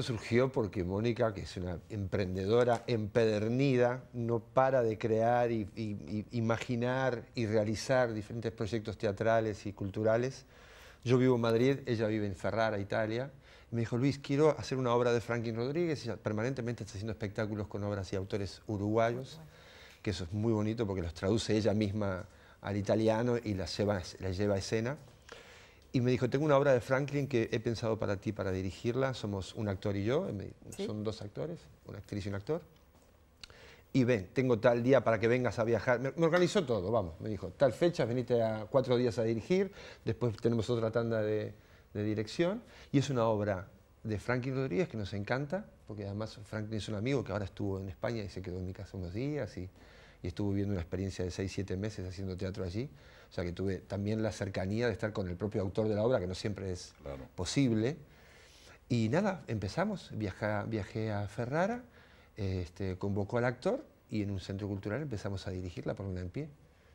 esto surgió porque Mónica, que es una emprendedora empedernida, no para de crear y, imaginar y realizar diferentes proyectos teatrales y culturales. Yo vivo en Madrid, ella vive en Ferrara, Italia. me dijo, Luis, quiero hacer una obra de Franklin Rodríguez. Ella permanentemente está haciendo espectáculos con obras y autores uruguayos, que eso es muy bonito porque los traduce ella misma al italiano y las las lleva a escena. Y me dijo, tengo una obra de Franklin que he pensado para ti, para dirigirla. Somos un actor y yo, son dos actores, una actriz y un actor. Y ven, tengo tal día para que vengas a viajar. Me, organizó todo, vamos. Me dijo, tal fecha, venite a cuatro días a dirigir. Después tenemos otra tanda de, de dirección. Y es una obra de Franklin Rodríguez que nos encanta, porque además Franklin es un amigo que ahora estuvo en España y se quedó en mi casa unos días. y y estuve viviendo una experiencia de 6, 7 meses haciendo teatro allí. O sea que tuve también la cercanía de estar con el propio autor de la obra, que no siempre es posible. Y nada, empezamos, viajé a Ferrara, este, convocó al actor y en un centro cultural empezamos a dirigirla por una en pie.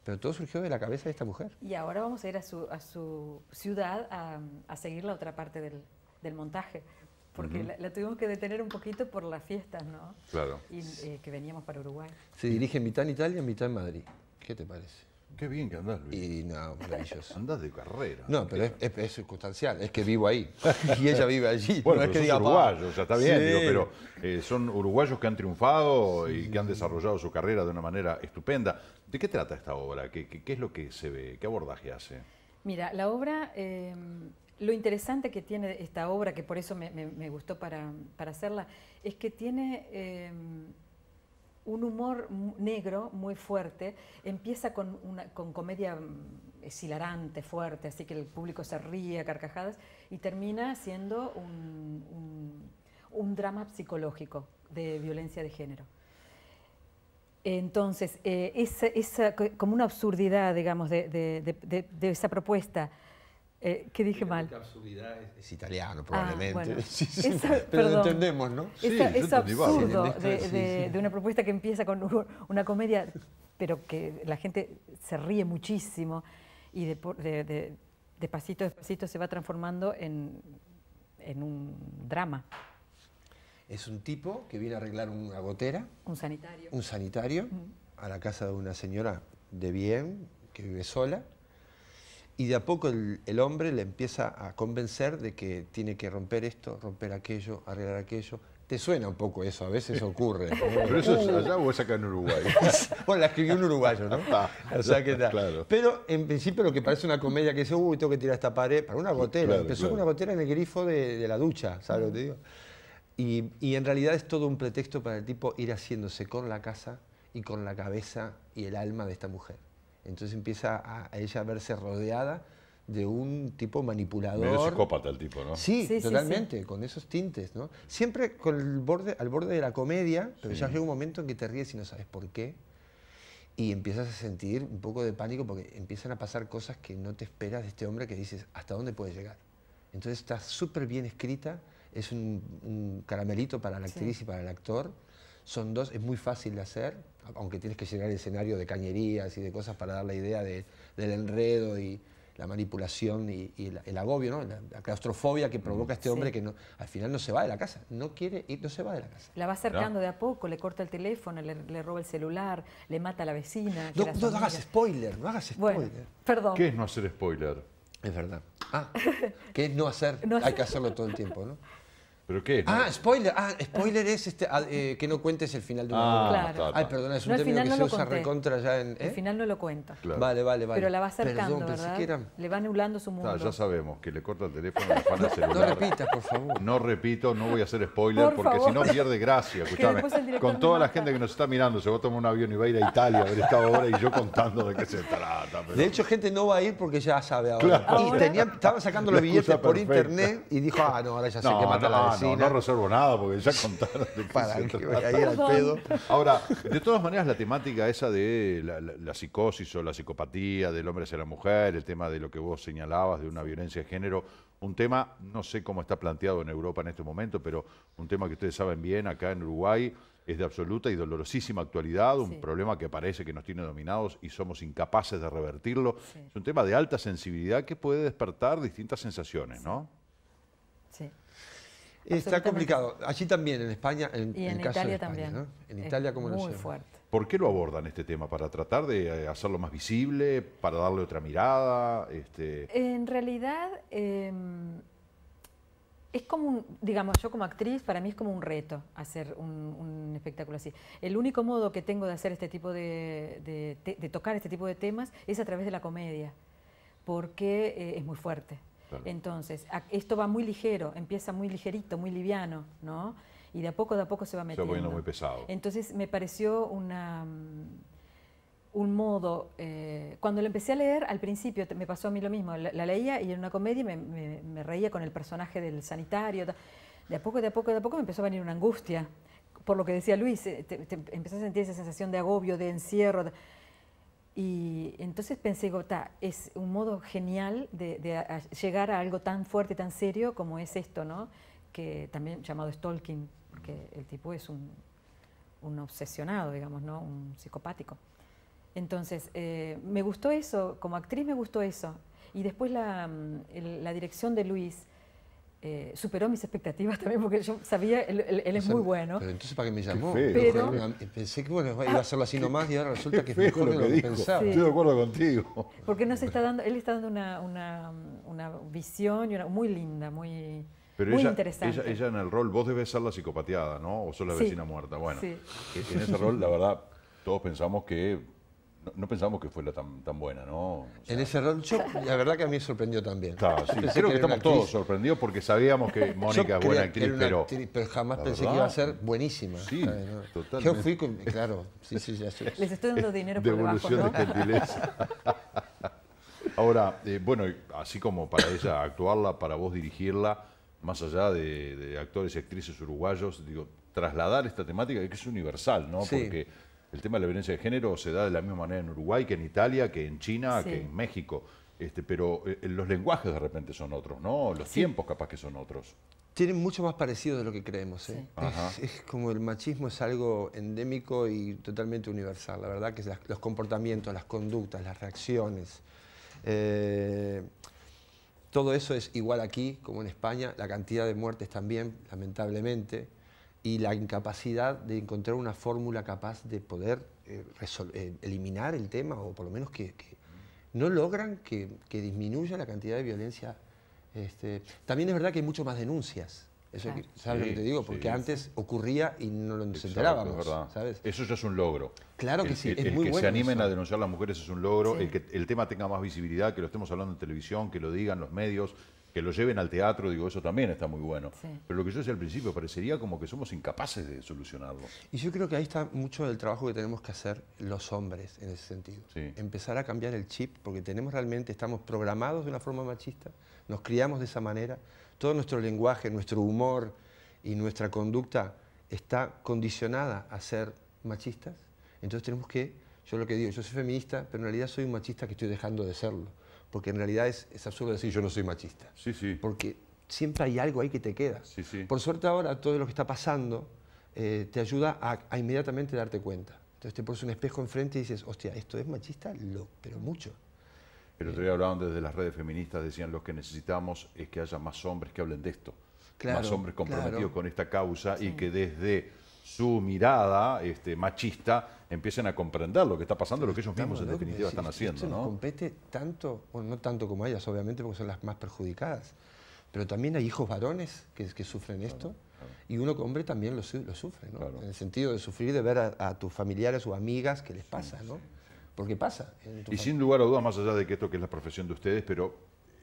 Pero todo surgió de la cabeza de esta mujer. Y ahora vamos a ir a su, ciudad a, seguir la otra parte del montaje porque la, tuvimos que detener un poquito por las fiestas, ¿no? Claro. Y eh, que veníamos para Uruguay. Se dirige mitad en Italia, mitad en Madrid. ¿Qué te parece? Qué bien que andás, Luis. Y no, maravilloso. andás de carrera. No, pero es, es, circunstancial, es que vivo ahí. y ella vive allí. Bueno, es que diga, uruguayos, ya está bien, digo, pero eh, son uruguayos que han triunfado y que han desarrollado su carrera de una manera estupenda. ¿De qué trata esta obra? ¿Qué, qué, es lo que se ve? ¿Qué abordaje hace? Mira, la obra eh, lo interesante que tiene esta obra, que por eso me, gustó para, hacerla, es que tiene eh, un humor negro muy fuerte. Empieza con, una, comedia mm, hilarante, fuerte, así que el público se ríe a carcajadas, y termina siendo un, drama psicológico de violencia de género. Entonces, eh, como una absurdidad, digamos, de esa propuesta eh, ¿Qué dije mal? es, italiano, ah, probablemente. pero lo entendemos, ¿no? sí, es absurdo de, una propuesta que empieza con una comedia, pero que la gente se ríe muchísimo y de, de, de pasito a pasito se va transformando en, un drama. Es un tipo que viene a arreglar una gotera. Un sanitario. Un sanitario a la casa de una señora de bien que vive sola y de a poco el, hombre le empieza a convencer de que tiene que romper esto, romper aquello, arreglar aquello. Te suena un poco eso, a veces ocurre. Pero eso es uh. allá voy a sacar en Uruguay. bueno, la escribió un uruguayo, ¿no? Ah, o sea, que claro. Pero en principio lo que parece una comedia que dice, uy, tengo que tirar esta pared, para una gotera. Empezó con una gotera en el grifo de, la ducha, ¿sabes lo que digo? y en realidad es todo un pretexto para el tipo ir haciéndose con la casa y con la cabeza y el alma de esta mujer. Entonces empieza a, ella a verse rodeada de un tipo manipulador. Medio psicópata el tipo, ¿no? Sí, totalmente, con esos tintes, ¿no? Siempre con el borde, al borde de la comedia, pero ya llega un momento en que te ríes y no sabes por qué. Y empiezas a sentir un poco de pánico porque empiezan a pasar cosas que no te esperas de este hombre que dices, ¿hasta dónde puede llegar? Entonces está súper bien escrita, es un, caramelito para la actriz y para el actor. Son dos, es muy fácil de hacer, aunque tienes que llegar el escenario de cañerías y de cosas para dar la idea de, del enredo y la manipulación y, el, agobio, ¿no? la, claustrofobia que provoca este hombre que no, al final no se va de la casa, no quiere y no se va de la casa. La va acercando de a poco, le corta el teléfono, le, roba el celular, le mata a la vecina. No, hagas spoiler, no hagas spoiler. perdón. ¿Qué es no hacer spoiler? Es verdad. Ah, ¿Qué es no hacer, hay que hacerlo todo el tiempo, ¿no? ¿Pero qué? Ah, spoiler. Ah, spoiler es este, ah, eh, que no cuentes el final de un Ah, claro. Ay, perdona, es un No, término que se usa recontra ya en... ¿eh? final no lo cuenta. Vale, vale, vale. Pero la va acercando, Le va anulando su ah, mundo. ya sabemos que le corta el teléfono le No repitas, por favor. No repito, no voy a hacer spoiler porque si no pierde gracia, escúchame. Con toda la gente que nos está mirando, se va a tomar un avión y va a ir a Italia a ver esta obra y yo contando de qué se trata. De hecho, gente no va a ir porque ya sabe ahora. Y estaba sacando los billetes por internet y dijo, ah, no, ahora ya sé que mata la ah, no, no resuelvo nada porque ya contaron Para que al pedo. Ahora, de todas maneras, la temática esa de la, psicosis o la psicopatía del hombre hacia la mujer, el tema de lo que vos señalabas de una violencia de género, un tema, no sé cómo está planteado en Europa en este momento, pero un tema que ustedes saben bien acá en Uruguay, es de absoluta y dolorosísima actualidad, un problema que parece que nos tiene dominados y somos incapaces de revertirlo. Es un tema de alta sensibilidad que puede despertar distintas sensaciones, ¿no? Sí. Está complicado. Allí también, en España, en, en, Italia también. ¿no? En Italia, Muy fuerte. ¿Por qué lo abordan este tema? ¿Para tratar de eh, hacerlo más visible? ¿Para darle otra mirada? Este, en realidad, em, es como, un, digamos, yo como actriz, para mí es como un reto hacer un, espectáculo así. El único modo que tengo de hacer este tipo de, de, tocar este tipo de temas es a través de la comedia, porque eh, es muy fuerte. Entonces, esto va muy ligero, empieza muy ligerito, muy liviano, ¿no? Y de a poco, de a poco se va metiendo. Se va poniendo muy pesado. Entonces, me pareció una mm, un modo, eh, cuando lo empecé a leer, al principio me pasó a mí lo mismo, la, leía y era una comedia me, reía con el personaje del sanitario. De a poco, de a poco, de a poco me empezó a venir una angustia. Por lo que decía Luis, eh, empecé a sentir esa sensación de agobio, de encierro. De, y entonces pensé, Gota, es un modo genial de, llegar a algo tan fuerte, tan serio como es esto, ¿no? Que también llamado stalking, porque el tipo es un, un obsesionado, digamos, ¿no? Un psicopático. Entonces, eh, me gustó eso, como actriz me gustó eso. Y después la, mm, la dirección de Luis, eh, superó mis expectativas también, porque yo sabía, él, es muy bueno. Pero entonces, ¿para qué me llamó? pensé que bueno, iba a ah. hacerlo así nomás y ahora resulta que es mejor lo que, lo que pensaba. Estoy de acuerdo contigo. Porque no se está dando, él está dando una, una, visión muy linda, muy, muy interesante. Ella, ella, en el rol, vos debes ser la psicopateada, ¿no? O sos la vecina muerta. Bueno, en ese rol, la verdad, todos pensamos que no, pensábamos que fuera tan, tan buena, ¿no? en ese rol, la verdad que a mí me sorprendió también. Claro, sí, creo que, estamos todos sorprendidos porque sabíamos que Mónica es buena actriz, pero... Actriz, pero jamás pensé que iba a ser buenísima. Sí, totalmente. Yo fui, con, claro, sí, sí, ya sí, Les estoy dando dinero por Devolución debajo, ¿no? de gentileza. Ahora, eh, bueno, así como para ella actuarla, para vos dirigirla, más allá de, actores y actrices uruguayos, digo, trasladar esta temática que es universal, ¿no? Sí. Porque el tema de la violencia de género se da de la misma manera en Uruguay que en Italia, que en China, que en México. Este, pero eh, eh, los lenguajes de repente son otros, ¿no? Los tiempos capaz que son otros. Tienen mucho más parecido de lo que creemos. ¿eh? Es, como el machismo es algo endémico y totalmente universal. La verdad que los comportamientos, las conductas, las reacciones. todo eso es igual aquí como en España. La cantidad de muertes también, lamentablemente y la incapacidad de encontrar una fórmula capaz de poder eh, eh, eliminar el tema o por lo menos que, no logran que, disminuya la cantidad de violencia. Este, también es verdad que hay mucho más denuncias. Eso ¿Sabes lo que te digo? Porque antes ocurría y no lo nos Eso ya es un logro. Claro que sí, es el que se animen a denunciar a las mujeres es un logro. El que el tema tenga más visibilidad, que lo estemos hablando en televisión, que lo digan los medios, que lo lleven al teatro, digo, eso también está muy bueno. Pero lo que yo decía al principio, parecería como que somos incapaces de solucionarlo. Y yo creo que ahí está mucho del trabajo que tenemos que hacer los hombres en ese sentido. Empezar a cambiar el chip, porque tenemos realmente, estamos programados de una forma machista, nos criamos de esa manera, todo nuestro lenguaje, nuestro humor y nuestra conducta está condicionada a ser machistas, entonces tenemos que yo lo que digo, yo soy feminista, pero en realidad soy un machista que estoy dejando de serlo. Porque en realidad es, absurdo decir yo no soy machista. Sí, sí. Porque siempre hay algo ahí que te queda. Por suerte ahora todo lo que está pasando eh, te ayuda a, inmediatamente darte cuenta. Entonces te pones un espejo enfrente y dices, hostia, esto es machista, lo, pero mucho. Pero te hablaban desde las redes feministas, decían, lo que necesitamos es que haya más hombres que hablen de esto. más hombres comprometidos con esta causa y que desde su mirada este, machista, empiecen a comprender lo que está pasando, lo que ellos mismos en definitiva están haciendo. ¿no? compete tanto, o no tanto como ellas, obviamente, porque son las más perjudicadas, pero también hay hijos varones que, sufren esto. Y uno como hombre también lo, sufre, En el sentido de sufrir, de ver a, tus familiares o amigas que les pasa, Porque pasa. Y sin lugar a dudas, más allá de que esto que es la profesión de ustedes, pero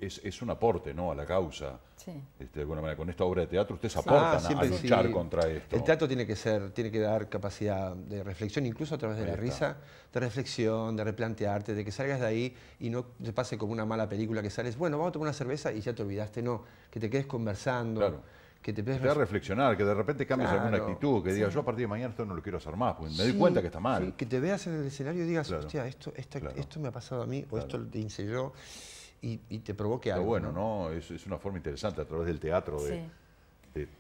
es, un aporte ¿no? a la causa. Este, de alguna manera, con esta obra de teatro ustedes ah, aportan a, luchar contra esto. El teatro tiene que ser, tiene que dar capacidad de reflexión, incluso a través de la risa, de reflexión, de replantearte, de que salgas de ahí y no te pase como una mala película que sales, bueno, vamos a tomar una cerveza y ya te olvidaste, no, que te quedes conversando. que te puedes... reflexionar, que de repente cambies alguna actitud, que digas, yo a partir de mañana esto no lo quiero hacer más, porque me doy cuenta que está mal. que te veas en el escenario y digas, hostia, esto, esto me ha pasado a mí, o esto te hice yo y, te provoque algo. Pero bueno, ¿no? Es, es, una forma interesante a través del teatro de,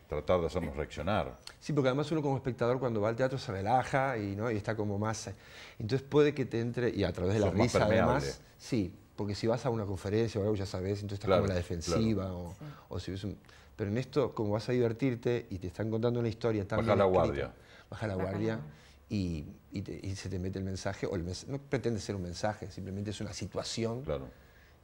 tratar de hacernos reaccionar. Sí, porque además uno como espectador cuando va al teatro se relaja y, ¿no? y está como más... Eh, entonces puede que te entre, y a través de la risa además, sí, porque si vas a una conferencia o algo ya sabes, entonces estás como como la defensiva o, o, si Pero en esto, como vas a divertirte y te están contando una historia tan Baja la guardia. Baja la guardia. Y, y, se te mete el mensaje, o el no pretende ser un mensaje, simplemente es una situación claro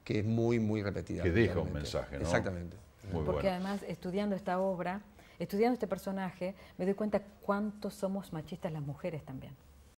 que es muy, muy repetida. Que deja un mensaje, ¿no? Exactamente. Porque además, estudiando esta obra, estudiando este personaje, me doy cuenta cuántos somos machistas las mujeres también.